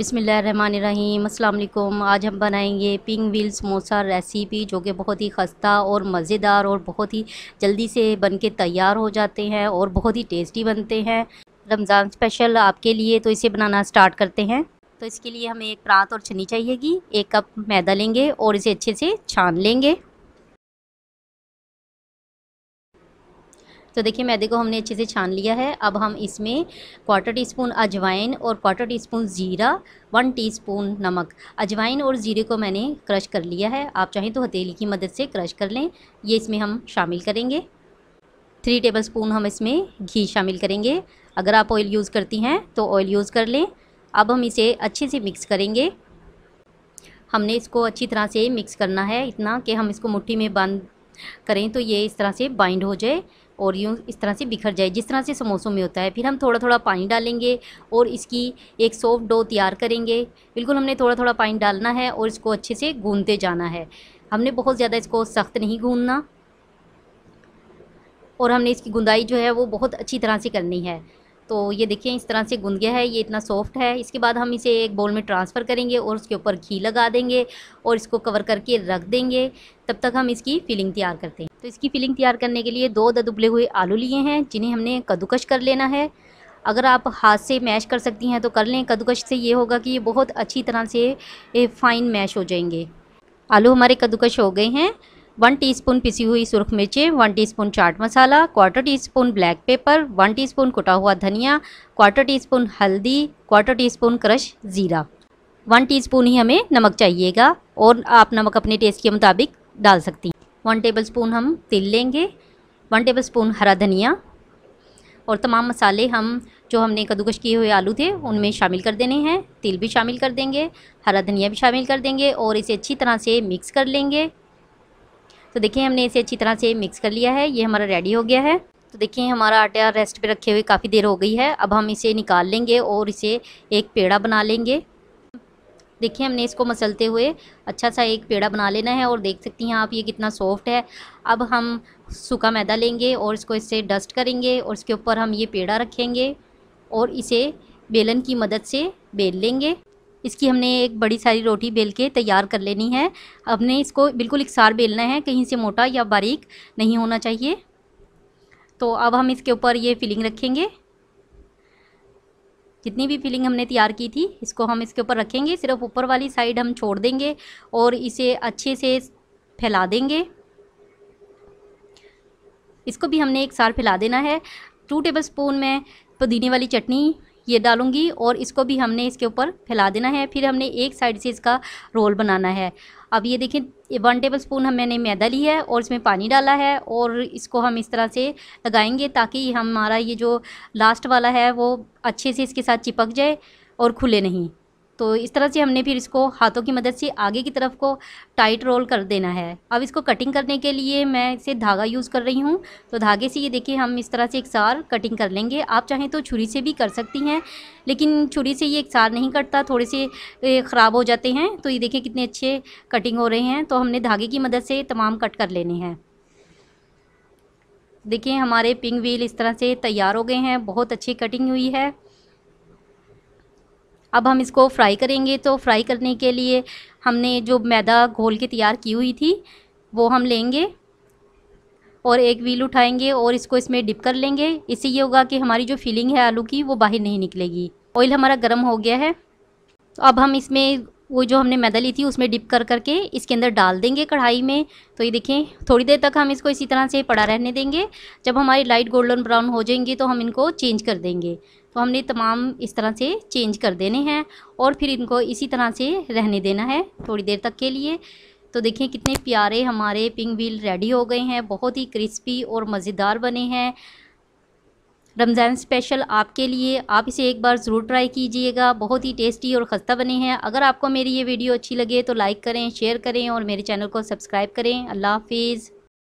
अस्सलाम वालेकुम आज हम बनाएंगे पिंग व्हील समोसा रेसिपी जो कि बहुत ही खस्ता और मज़ेदार और बहुत ही जल्दी से बन के तैयार हो जाते हैं और बहुत ही टेस्टी बनते हैं रमज़ान स्पेशल आपके लिए तो इसे बनाना स्टार्ट करते हैं तो इसके लिए हमें एक प्रात और छनी चाहिएगी एक कप मैदा लेंगे और इसे अच्छे से छान लेंगे तो देखिए मैदे को हमने अच्छे से छान लिया है अब हम इसमें क्वार्टर टी स्पून अजवाइन और क्वार्टर टी स्पून ज़ीरा वन टी स्पून नमक अजवाइन और ज़ीरे को मैंने क्रश कर लिया है आप चाहें तो हथेली की मदद से क्रश कर लें ये इसमें हम शामिल करेंगे थ्री टेबल स्पून हम इसमें घी शामिल करेंगे अगर आप ऑयल यूज़ करती हैं तो ऑयल यूज़ कर लें अब हम इसे अच्छे से मिक्स करेंगे हमने इसको अच्छी तरह से मिक्स करना है इतना कि हम इसको मुट्ठी में बंद करें तो ये इस तरह से बाइंड हो जाए और यूँ इस तरह से बिखर जाए जिस तरह से समोसों में होता है फिर हम थोड़ा थोड़ा पानी डालेंगे और इसकी एक सॉफ्ट डो तैयार करेंगे बिल्कुल हमने थोड़ा थोड़ा पानी डालना है और इसको अच्छे से गूंदते जाना है हमने बहुत ज़्यादा इसको सख्त नहीं गूंदना और हमने इसकी गुंदाई जो है वो बहुत अच्छी तरह से करनी है तो ये देखिए इस तरह से गुंद गया है ये इतना सॉफ्ट है इसके बाद हम इसे एक बोल में ट्रांसफ़र करेंगे और उसके ऊपर घी लगा देंगे और इसको कवर करके रख देंगे तब तक हम इसकी फिलिंग तैयार करते हैं तो इसकी फिलिंग तैयार करने के लिए दो ददुबले हुए आलू लिए हैं जिन्हें हमने कद्दूकश कर लेना है अगर आप हाथ से मैश कर सकती हैं तो कर लें कद्दूकश से ये होगा कि ये बहुत अच्छी तरह से फ़ाइन मैश हो जाएंगे आलू हमारे कद्दूकश हो गए हैं वन टीस्पून पिसी हुई सुरख मिर्चें वन टीस्पून चाट मसाला quarter teaspoon black pepper one teaspoon कुटा हुआ धनिया क्वार्टर टीस्पून हल्दी क्वार्टर टीस्पून क्रश ज़ीरा वन टीस्पून ही हमें नमक चाहिएगा और आप नमक अपने टेस्ट के मुताबिक डाल सकती हैं वन टेबल स्पून हम तिल लेंगे वन टेबल स्पून हरा धनिया और तमाम मसाले हम जो हमने कद्दूकश किए हुए आलू थे उनमें शामिल कर देने हैं तिल भी शामिल कर देंगे हरा धनिया भी शामिल कर देंगे और इसे अच्छी तरह से मिक्स कर लेंगे तो देखिए हमने इसे अच्छी तरह से मिक्स कर लिया है ये हमारा रेडी हो गया है तो देखिए हमारा आटा रेस्ट पे रखे हुए काफ़ी देर हो गई है अब हम इसे निकाल लेंगे और इसे एक पेड़ा बना लेंगे देखिए हमने इसको मसलते हुए अच्छा सा एक पेड़ा बना लेना है और देख सकती हैं आप ये कितना सॉफ्ट है अब हम सूखा मैदा लेंगे और इसको इससे डस्ट करेंगे और इसके ऊपर हम ये पेड़ा रखेंगे और इसे बेलन की मदद से बेल लेंगे इसकी हमने एक बड़ी सारी रोटी बेल के तैयार कर लेनी है हमने इसको बिल्कुल एक सार बेलना है कहीं से मोटा या बारीक नहीं होना चाहिए तो अब हम इसके ऊपर ये फिलिंग रखेंगे जितनी भी फिलिंग हमने तैयार की थी इसको हम इसके ऊपर रखेंगे सिर्फ ऊपर वाली साइड हम छोड़ देंगे और इसे अच्छे से फैला देंगे इसको भी हमने एक सार फैला देना है टू टेबल स्पून में पुदीने वाली चटनी ये डालूंगी और इसको भी हमने इसके ऊपर फैला देना है फिर हमने एक साइड से इसका रोल बनाना है अब ये देखें वन टेबल स्पून हम मैंने मैदा ली है और इसमें पानी डाला है और इसको हम इस तरह से लगाएंगे ताकि हमारा ये जो लास्ट वाला है वो अच्छे से इसके साथ चिपक जाए और खुले नहीं तो इस तरह से हमने फिर इसको हाथों की मदद से आगे की तरफ को टाइट रोल कर देना है अब इसको कटिंग करने के लिए मैं इसे धागा यूज़ कर रही हूँ तो धागे से ये देखिए हम इस तरह से एक सार कटिंग कर लेंगे आप चाहें तो छुरी से भी कर सकती हैं लेकिन छुरी से ये एक सार नहीं कटता थोड़े से ख़राब हो जाते हैं तो ये देखिए कितने अच्छे कटिंग हो रहे हैं तो हमने धागे की मदद से तमाम कट कर लेने हैं देखिए हमारे पिंग व्हील इस तरह से तैयार हो गए हैं बहुत अच्छी कटिंग हुई है अब हम इसको फ्राई करेंगे तो फ्राई करने के लिए हमने जो मैदा घोल के तैयार की हुई थी वो हम लेंगे और एक व्हील उठाएंगे और इसको इसमें डिप कर लेंगे इससे ये होगा कि हमारी जो फीलिंग है आलू की वो बाहर नहीं निकलेगी ऑयल हमारा गर्म हो गया है तो अब हम इसमें वो जो हमने मैदा ली थी उसमें डिप कर करके इसके अंदर डाल देंगे कढ़ाई में तो ये देखें थोड़ी देर तक हम इसको इसी तरह से पड़ा रहने देंगे जब हमारी लाइट गोल्डन ब्राउन हो जाएंगी तो हम इनको चेंज कर देंगे तो हमने तमाम इस तरह से चेंज कर देने हैं और फिर इनको इसी तरह से रहने देना है थोड़ी देर तक के लिए तो देखें कितने प्यारे हमारे पिंग व्हील रेडी हो गए हैं बहुत ही क्रिस्पी और मज़ेदार बने हैं रमज़ान स्पेशल आपके लिए आप इसे एक बार ज़रूर ट्राई कीजिएगा बहुत ही टेस्टी और खस्ता बने हैं अगर आपको मेरी ये वीडियो अच्छी लगे तो लाइक करें शेयर करें और मेरे चैनल को सब्सक्राइब करें अल्लाह हाफिज़